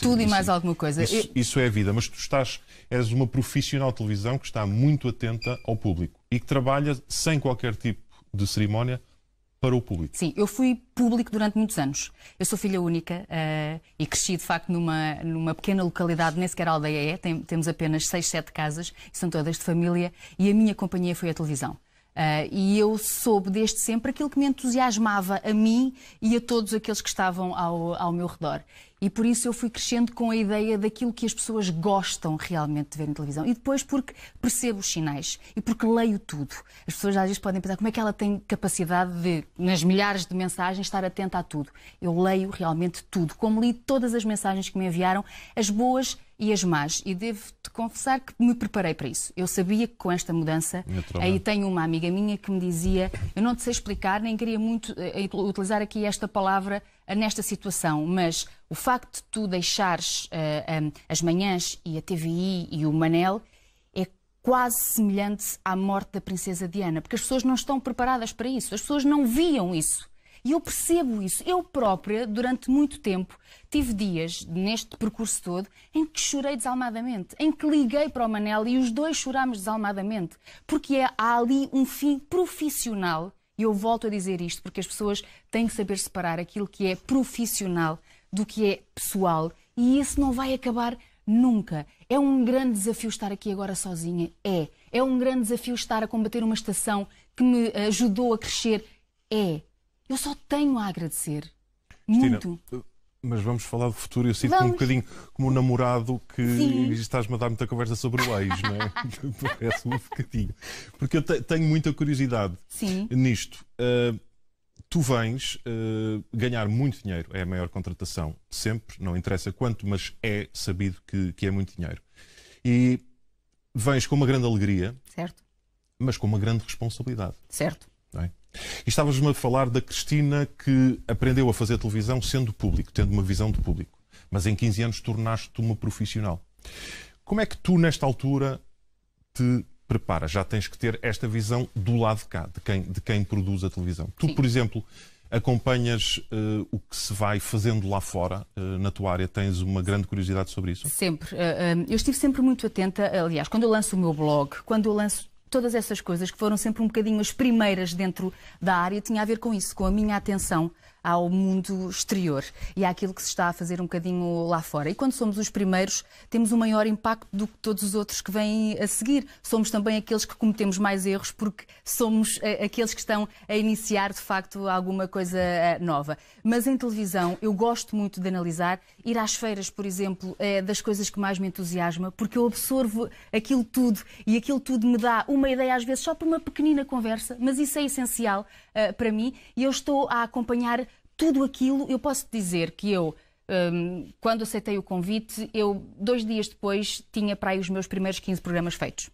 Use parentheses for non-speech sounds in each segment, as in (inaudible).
tudo e mais alguma coisa. Isso, isso, é a vida, mas tu estás, és uma profissional de televisão que está muito atenta ao público e que trabalha sem qualquer tipo de cerimónia para o público. Sim, eu fui público durante muitos anos. Eu sou filha única uh, e cresci, de facto, numa, numa pequena localidade, nem sequer aldeia é, tem, temos apenas seis, sete casas, são todas de família, e a minha companhia foi a televisão. Uh, e eu soube desde sempre aquilo que me entusiasmava a mim e a todos aqueles que estavam ao, ao meu redor. E por isso eu fui crescendo com a ideia daquilo que as pessoas gostam realmente de ver na televisão. E depois porque percebo os sinais e porque leio tudo. As pessoas às vezes podem pensar como é que ela tem capacidade de, nas milhares de mensagens, estar atenta a tudo. Eu leio realmente tudo. Como li todas as mensagens que me enviaram, as boas e as más. E devo-te confessar que me preparei para isso. Eu sabia que com esta mudança. Aí tenho uma amiga minha que me dizia: eu não te sei explicar, nem queria muito eh, eh, utilizar aqui esta palavra eh, nesta situação, mas o facto de tu deixares uh, um, as manhãs e a TVI e o Manel é quase semelhante à morte da princesa Diana, porque as pessoas não estão preparadas para isso, as pessoas não viam isso. E eu percebo isso. Eu própria, durante muito tempo, tive dias, neste percurso todo, em que chorei desalmadamente, em que liguei para o Manel e os dois chorámos desalmadamente, porque é, há ali um fim profissional, e eu volto a dizer isto, porque as pessoas têm que saber separar aquilo que é profissional do que é pessoal, e isso não vai acabar nunca. É um grande desafio estar aqui agora sozinha, é. É um grande desafio estar a combater uma estação que me ajudou a crescer, é. Eu só tenho a agradecer. Cristina, Muito. Eh, mas vamos falar do futuro. Eu sinto-me um bocadinho como um namorado que estás-me a dar muita conversa sobre o ex, não é? (laughs) (laughs) Parece um bocadinho. Porque eu te tenho muita curiosidade Sim. nisto. Uh, tu vens uh, ganhar muito dinheiro, é a maior contratação sempre, não interessa quanto, mas é sabido que, que é muito dinheiro. E vens com uma grande alegria, certo. mas com uma grande responsabilidade. Certo. É? E estavas-me a falar da Cristina que aprendeu a fazer televisão sendo público, tendo uma visão de público. Mas em 15 anos tornaste-te uma profissional. Como é que tu, nesta altura, te preparas? Já tens que ter esta visão do lado de cá, de quem, de quem produz a televisão. Tu, Sim. por exemplo, acompanhas uh, o que se vai fazendo lá fora, uh, na tua área? Tens uma grande curiosidade sobre isso? Sempre. Uh, eu estive sempre muito atenta, aliás, quando eu lanço o meu blog, quando eu lanço todas essas coisas que foram sempre um bocadinho as primeiras dentro da área tinha a ver com isso, com a minha atenção ao mundo exterior e àquilo que se está a fazer um bocadinho lá fora. E quando somos os primeiros, temos um maior impacto do que todos os outros que vêm a seguir. Somos também aqueles que cometemos mais erros porque somos eh, aqueles que estão a iniciar de facto alguma coisa eh, nova. Mas em televisão eu gosto muito de analisar, ir às feiras, por exemplo, é das coisas que mais me entusiasma, porque eu absorvo aquilo tudo e aquilo tudo me dá uma ideia, às vezes só por uma pequenina conversa, mas isso é essencial uh, para mim e eu estou a acompanhar tudo aquilo, eu posso dizer que eu, um, quando aceitei o convite, eu, dois dias depois, tinha para aí os meus primeiros 15 programas feitos.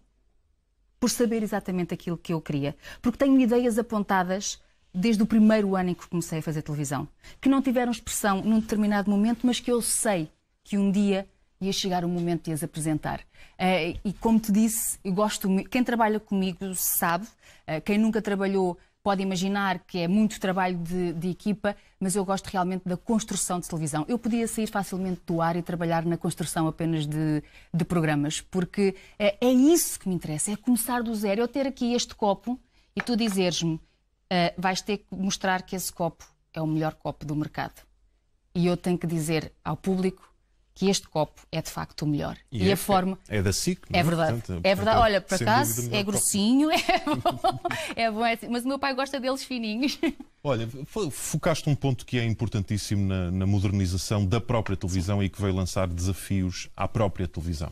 Por saber exatamente aquilo que eu queria. Porque tenho ideias apontadas desde o primeiro ano em que comecei a fazer televisão. Que não tiveram expressão num determinado momento, mas que eu sei que um dia ia chegar o momento de as apresentar. Uh, e como te disse, eu gosto, quem trabalha comigo sabe, uh, quem nunca trabalhou pode imaginar que é muito trabalho de, de, equipa, mas eu gosto realmente da construção de televisão. Eu podia sair facilmente do ar e trabalhar na construção apenas de, de programas, porque é, é, isso que me interessa, é começar do zero. Eu ter aqui este copo e tu dizeres-me, uh, vais ter que mostrar que esse copo é o melhor copo do mercado. E eu tenho que dizer ao público que este copo é de facto o melhor. E, e é, a forma. É, é da SIC, não é? É verdade. Portanto, é verdade. Olha, por acaso é grossinho, é bom, é bom, é assim. mas o meu pai gosta deles fininhos. Olha, focaste um ponto que é importantíssimo na, na modernização da própria televisão Sim. e que veio lançar desafios à própria televisão.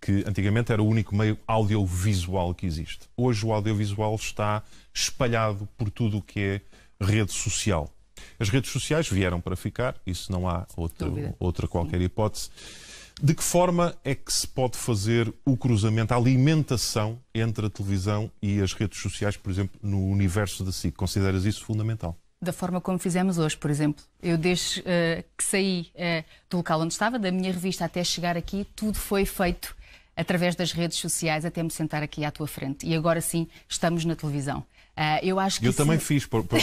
Que antigamente era o único meio audiovisual que existe. Hoje o audiovisual está espalhado por tudo o que é rede social. As redes sociais vieram para ficar, isso não há outra, outra qualquer hipótese. De que forma é que se pode fazer o cruzamento, a alimentação entre a televisão e as redes sociais, por exemplo, no universo da SIC? Consideras isso fundamental? da forma como fizemos hoje, por exemplo. Eu, desde uh, que saí uh, do local onde estava, da minha revista até chegar aqui, tudo foi feito através das redes sociais até me sentar aqui à tua frente. E agora sim estamos na televisão. Uh, eu acho que eu também fiz para, para, (laughs)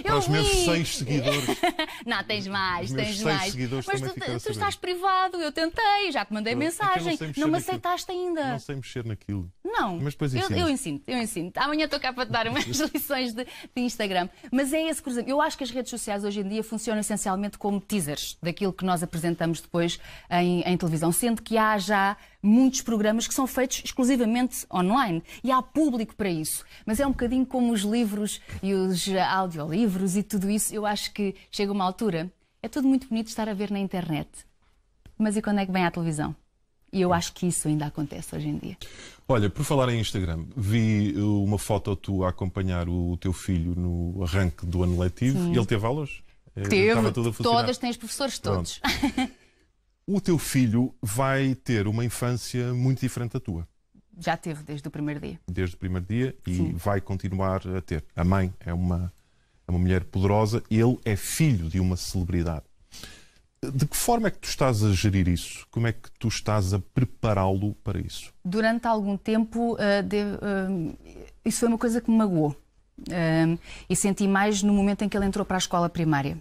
para os meus seis seguidores. (laughs) não, tens mais, tens mais. Mas tu, tu estás privado, eu tentei, já te mandei é eu, mensagem, não, não, me aceitaste ainda. Não sei mexer naquilo. Não, mas depois ensino. Eu, eu ensino, eu ensino. Amanhã estou cá para te dar umas (laughs) lições de, de, Instagram. Mas é esse cruzamento. Eu acho que as redes sociais hoje em dia funcionam essencialmente como teasers daquilo que nós apresentamos depois em, em televisão, sendo que há já muitos programas que são feitos exclusivamente online e há público para isso. Mas é um bocadinho como os livros e os audiolivros e tudo isso. Eu acho que chega uma altura, é tudo muito bonito estar a ver na internet. Mas e quando é que vem à televisão? E eu acho que isso ainda acontece hoje em dia. Olha, por falar em Instagram, vi uma foto tu a acompanhar o teu filho no arranque do ano letivo Sim. e ele teve aulas? É, teve, todas, tens professores todos. (laughs) o teu filho vai ter uma infância muito diferente da tua. Já teve desde o primeiro dia. Desde o primeiro dia e Sim. vai continuar a ter. A mãe é uma, é uma mulher poderosa, ele é filho de uma celebridade. De que forma é que tu estás a gerir isso? Como é que tu estás a prepará-lo para isso? Durante algum tempo, uh, de, uh, isso foi uma coisa que me magoou. Uh, e senti mais no momento em que ele entrou para a escola primária.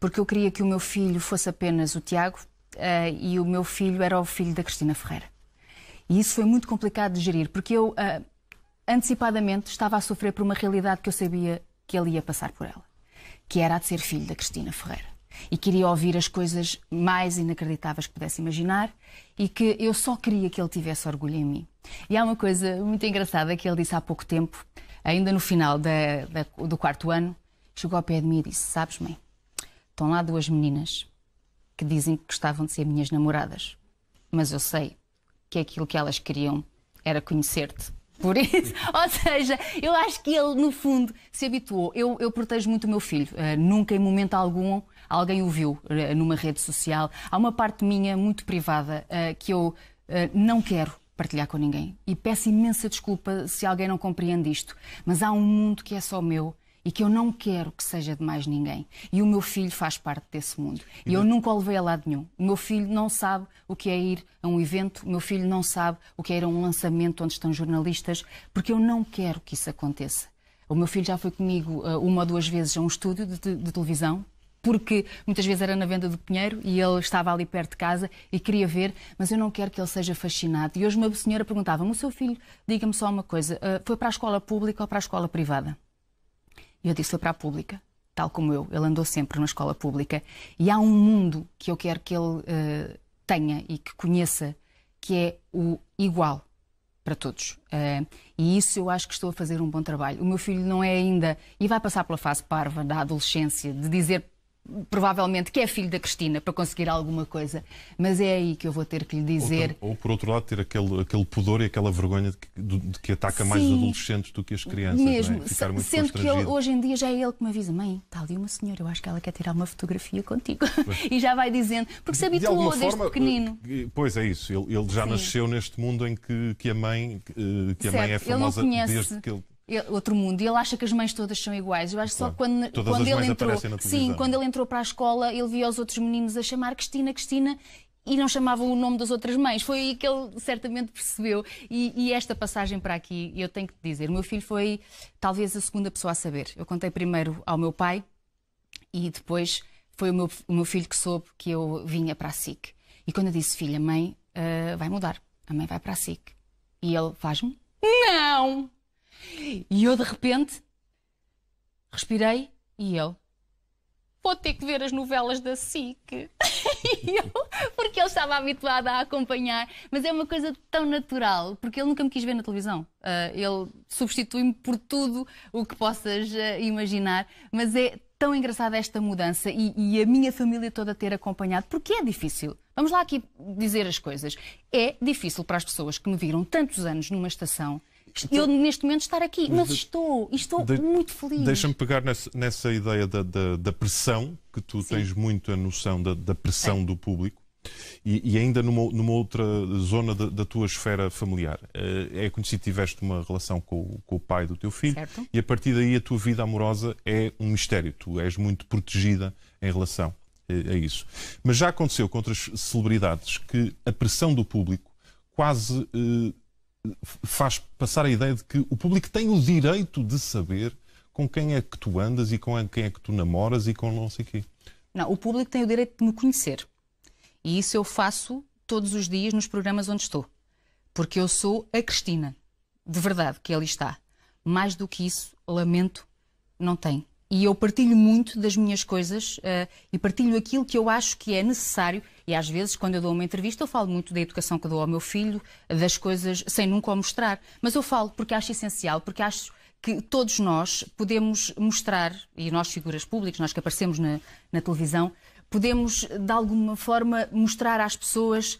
Porque eu queria que o meu filho fosse apenas o Tiago, uh, e o meu filho era o filho da Cristina Ferreira. E isso foi muito complicado de gerir, porque eu uh, antecipadamente estava a sofrer por uma realidade que eu sabia que ele ia passar por ela, que era a de ser filho da Cristina Ferreira. E queria ouvir as coisas mais inacreditáveis que pudesse imaginar e que eu só queria que ele tivesse orgulho em mim. E há uma coisa muito engraçada que ele disse há pouco tempo, ainda no final da, da, do quarto ano, chegou ao pé de mim e disse: Sabes, mãe, estão lá duas meninas que dizem que gostavam de ser minhas namoradas. Mas eu sei que aquilo que elas queriam era conhecer-te. Por isso, (laughs) ou seja, eu acho que ele, no fundo, se habituou. Eu, eu protejo muito o meu filho. Uh, nunca, em momento algum, alguém o viu uh, numa rede social. Há uma parte minha muito privada uh, que eu não quero partilhar com ninguém. E peço imensa desculpa se alguém não compreende isto. Mas há um mundo que é só meu e que eu não quero que seja de mais ninguém. E o meu filho faz parte desse mundo. E eu nunca o levei a lado nenhum. O meu filho não sabe o que é ir a um evento, o meu filho não sabe o que é ir a um lançamento onde estão jornalistas, porque eu não quero que isso aconteça. O meu filho já foi comigo eh, uma ou duas vezes a um estúdio de, de, de televisão, porque muitas vezes era na venda do Pinheiro e ele estava ali perto de casa e queria ver, mas eu não quero que ele seja fascinado. E hoje uma senhora perguntava-me, o seu filho, diga-me só uma coisa, eh, foi para a escola pública ou para a escola privada? E eu disse: foi para a pública, tal como eu. Ele andou sempre na escola pública. E há um mundo que eu quero que ele uh, tenha e que conheça, que é o igual para todos. Uh, e isso eu acho que estou a fazer um bom trabalho. O meu filho não é ainda, e vai passar pela fase parva da adolescência, de dizer provavelmente que é filho da Cristina para conseguir alguma coisa, mas é aí que eu vou ter que lhe dizer. Ou, ou por outro lado, ter aquele, aquele pudor e aquela vergonha de que, de que ataca Sim, mais os adolescentes do que as crianças. É? Mesmo, é? Ficar muito sendo que ele, hoje em dia já é ele que me avisa: mãe, está ali uma senhora, eu acho que ela quer tirar uma fotografia contigo. Pois. (laughs) e já vai dizendo, porque se habituou de desde forma, pequenino. Eh, pois é isso, ele, ele já Sim. nasceu neste mundo em que, que a mãe, eh, que a certo, mãe é famosa desde que ele outro mundo. E ele acha que as mães todas são iguais. Eu acho que claro. só quando, todas quando ele entrou, sim, quando ele entrou para a escola, ele via os outros meninos a chamar Cristina, Cristina e não chamavam o nome das outras mães. Foi aí que ele certamente percebeu. E, e, esta passagem para aqui, eu tenho que te dizer, o meu filho foi talvez a segunda pessoa a saber. Eu contei primeiro ao meu pai e depois foi o meu, o meu filho que soube que eu vinha para a SIC. E quando eu disse, filha, mãe uh, vai mudar, a mãe vai para a SIC. E ele faz-me, não! E eu, de repente, respirei e eu. Vou ter que ver as novelas da SIC. (laughs) porque ele estava habituado a acompanhar. Mas é uma coisa tão natural, porque ele nunca me quis ver na televisão. Uh, ele substitui-me por tudo o que possas uh, imaginar. Mas é tão engraçada esta mudança e, e, a minha família toda ter acompanhado, porque é difícil. Vamos lá aqui dizer as coisas. É difícil para as pessoas que me viram tantos anos numa estação eu então- neste momento estar aqui, mas estou, estou de, muito feliz. Deixa-me pegar nessa, nessa ideia da, da, da, pressão, que tu Sim. tens muito a noção da, da pressão é. do público. E, e, ainda numa, numa outra zona da, da, tua esfera familiar. Eh, é conhecido que tiveste uma relação com, com, o pai do teu filho certo. e a partir daí a tua vida amorosa é um mistério. Tu és muito protegida em relação eh, a isso. Mas já aconteceu com outras celebridades que a pressão do público quase eh, faz passar a ideia de que o público tem o direito de saber com quem é que tu andas e com quem é que tu namoras e com não sei quê. Não, o público tem o direito de me conhecer. E isso eu faço todos os dias nos programas onde estou. Porque eu sou a Cristina, de verdade, que ali está. Mais do que isso, lamento, não tem. E eu partilho muito das minhas coisas uh, e partilho aquilo que eu acho que é necessário e às vezes, quando eu dou uma entrevista, eu falo muito da educação que dou ao meu filho, das coisas sem nunca o mostrar. Mas eu falo porque acho essencial, porque acho que todos nós podemos mostrar, e nós, figuras públicas, nós que aparecemos na, na televisão, podemos, de alguma forma, mostrar às pessoas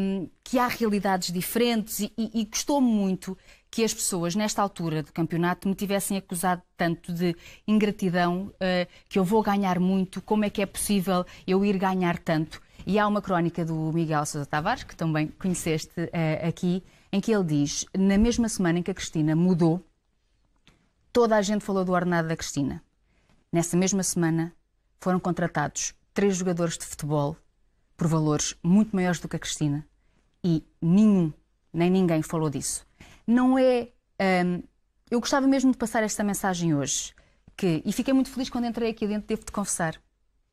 um, que há realidades diferentes e, e, e gostou-me muito que as pessoas, nesta altura do campeonato, me tivessem acusado tanto de ingratidão, uh, que eu vou ganhar muito, como é que é possível eu ir ganhar tanto. E há uma crónica do Miguel Sousa Tavares, que também conheceste uh, aqui, em que ele diz: na mesma semana em que a Cristina mudou, toda a gente falou do ordenado da Cristina. Nessa mesma semana foram contratados três jogadores de futebol por valores muito maiores do que a Cristina e nenhum, nem ninguém falou disso. Não é. Hum, eu gostava mesmo de passar esta mensagem hoje. Que, e fiquei muito feliz quando entrei aqui dentro, devo-te confessar.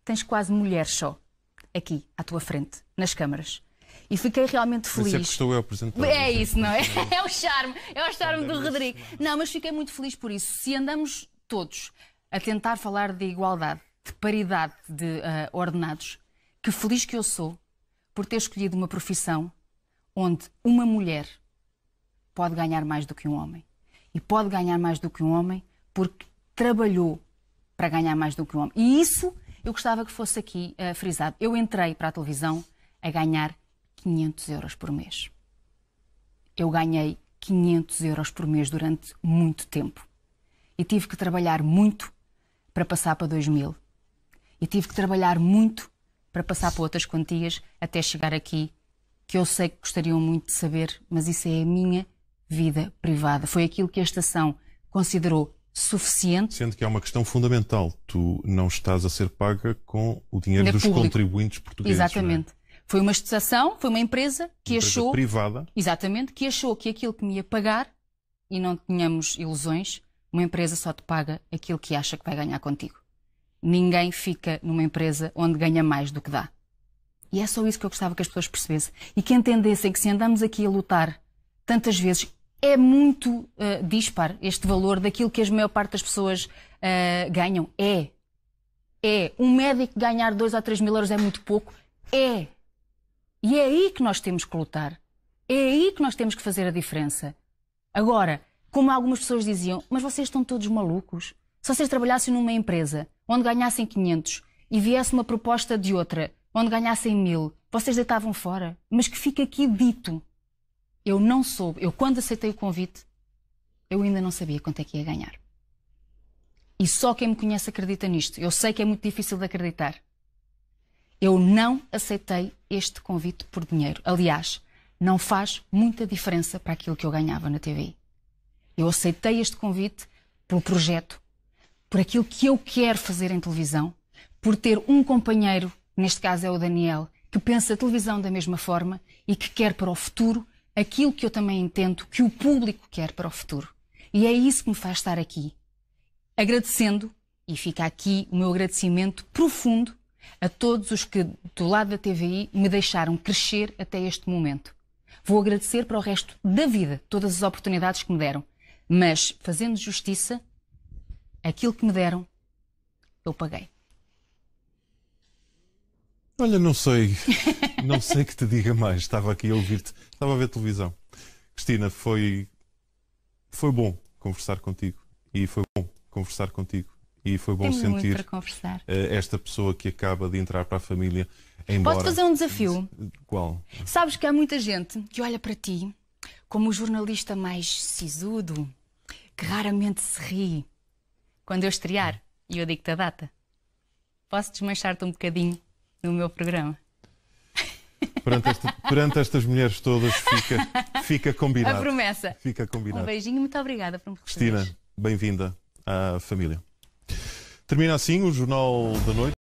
Tens quase mulher só aqui, à tua frente, nas câmaras. E fiquei realmente feliz. Isso é estou eu apresentando. É isso, não é? (laughs) É o charme, é o charme do Rodrigo. Não, mas fiquei muito feliz por isso. Se andamos todos a tentar falar de igualdade, de paridade de uh, ordenados, que feliz que eu sou por ter escolhido uma profissão onde uma mulher pode ganhar mais do que um homem. E pode ganhar mais do que um homem porque trabalhou para ganhar mais do que um homem. E isso eu gostava que fosse aqui uh, frisado. Eu entrei para a televisão a ganhar 500 euros por mês. Eu ganhei 500 euros por mês durante muito tempo. E tive que trabalhar muito para passar para 2 mil. E tive que trabalhar muito para passar para outras quantias até chegar aqui, que eu sei que gostariam muito de saber, mas isso é a minha vida privada. Foi aquilo que a estação considerou suficiente. Sendo que é uma questão fundamental. Tu não estás a ser paga com o dinheiro dos público. contribuintes portugueses. É? Exatamente. É? Foi uma estação, foi uma empresa que uma empresa achou. privada. Exatamente, que achou que aquilo que me ia pagar, e não tínhamos ilusões, uma empresa só te paga aquilo que acha que vai ganhar contigo. Ninguém fica numa empresa onde ganha mais do que dá. E é só isso que eu gostava que as pessoas percebessem. E que entendessem que se andamos aqui a lutar tantas vezes é muito uh, dispar este valor daquilo que a maior parte das pessoas uh, ganham. É. É. Um médico ganhar 2 ou 3 mil euros é muito pouco. É. E é aí que nós temos que lutar. É aí que nós temos que fazer a diferença. Agora, como algumas pessoas diziam, mas vocês estão todos malucos. Se vocês trabalhassem numa empresa onde ganhassem 500 e viesse uma proposta de outra onde ganhassem mil, vocês deitavam fora. Mas que fica aqui dito eu não soube, eu quando aceitei o convite, eu ainda não sabia quanto é que ia ganhar. E só quem me conhece acredita nisto. Eu sei que é muito difícil de acreditar. Eu não aceitei este convite por dinheiro. Aliás, não faz muita diferença para aquilo que eu ganhava na TV. Eu aceitei este convite pelo projeto, por aquilo que eu quero fazer em televisão, por ter um companheiro, neste caso é o Daniel, que pensa a televisão da mesma forma e que quer para o futuro aquilo que eu também entendo que o público quer para o futuro. E é isso que me faz estar aqui, agradecendo, e fica aqui o meu agradecimento profundo a todos os que, do lado da TVI, me deixaram crescer até este momento. Vou agradecer para o resto da vida todas as oportunidades que me deram, mas, fazendo justiça, aquilo que me deram, eu paguei. Olha, não sei. (laughs) Não sei que te diga mais. Estava aqui a ouvir-te. Estava a ver televisão. Cristina, foi, foi bom conversar contigo. E foi bom conversar contigo. E foi bom sentir eh, esta pessoa que acaba de entrar para a família. Embora... Posso fazer um desafio? Qual? Sabes que há muita gente que olha para ti como o jornalista mais sisudo, que raramente se ri. Quando eu estrear, e eu digo-te a data, posso desmanchar-te um bocadinho no meu programa? Perante, esta, perante estas mulheres todas fica, fica combinado. A promessa. Fica combinado. Um beijinho e muito obrigada por me Cristina, bem-vinda à família. Termina assim o Jornal da Noite.